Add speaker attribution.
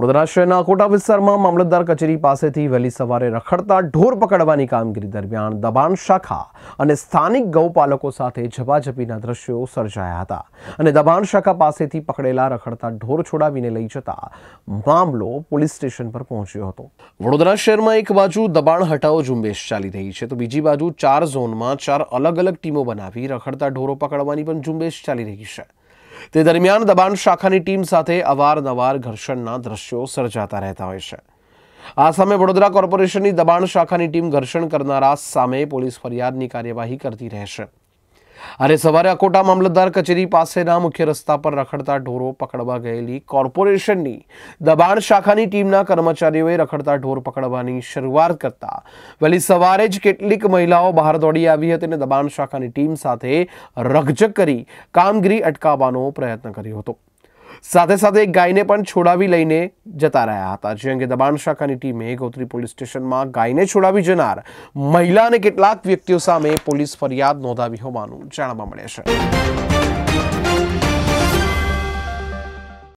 Speaker 1: વડોદરા શહેરના કોટા વિસ્તારમાં મામલતદાર કચેરી પાસેથી વહેલી સવારે રખડતા ઢોર પકડવાની કામગીરી દરમિયાન દબાણ શાખા અને સ્થાનિક ગૌપાલકો સાથે ઝપાઝપીના દ્રશ્યો સર્જાયા હતા અને દબાણ શાખા પાસેથી પકડેલા રખડતા ઢોર છોડાવીને લઈ જતા મામલો પોલીસ સ્ટેશન પર પહોંચ્યો હતો વડોદરા શહેરમાં એક બાજુ દબાણ હટાવો ઝુંબેશ ચાલી રહી છે તો બીજી બાજુ ચાર ઝોનમાં ચાર અલગ અલગ ટીમો બનાવી રખડતા ઢોરો પકડવાની પણ ઝુંબેશ ચાલી રહી છે તે દરમિયાન દબાણ શાખાની ટીમ સાથે અવારનવાર ઘર્ષણના દ્રશ્યો સર્જાતા રહેતા હોય છે આ સામે વડોદરા કોર્પોરેશનની દબાણ શાખાની ટીમ ઘર્ષણ કરનારા સામે પોલીસ ફરિયાદની કાર્યવાહી કરતી રહેશે અરે સવારે અકોટા મામલતદાર કચેરી પાસેના મુખ્ય રસ્તા પર રખડતા ઢોરો પકડવા ગયેલી કોર્પોરેશનની દબાણ શાખાની ટીમના કર્મચારીઓએ રખડતા ઢોર પકડવાની શરૂઆત કરતા વહેલી સવારે જ કેટલીક મહિલાઓ બહાર દોડી આવી હતી અને દબાણ શાખાની ટીમ સાથે રકઝક કરી કામગીરી અટકાવવાનો પ્રયત્ન કર્યો હતો સાથે સાથે એક ગાયને પણ છોડાવી લઈને જતા રહ્યા હતા જે અંગે દબાણ શાખાની ટીમે ગોત્રી પોલીસ સ્ટેશનમાં ગાયને છોડાવી જનાર મહિલા અને કેટલાક વ્યક્તિઓ સામે પોલીસ ફરિયાદ નોંધાવી હોવાનું જાણવા મળે છે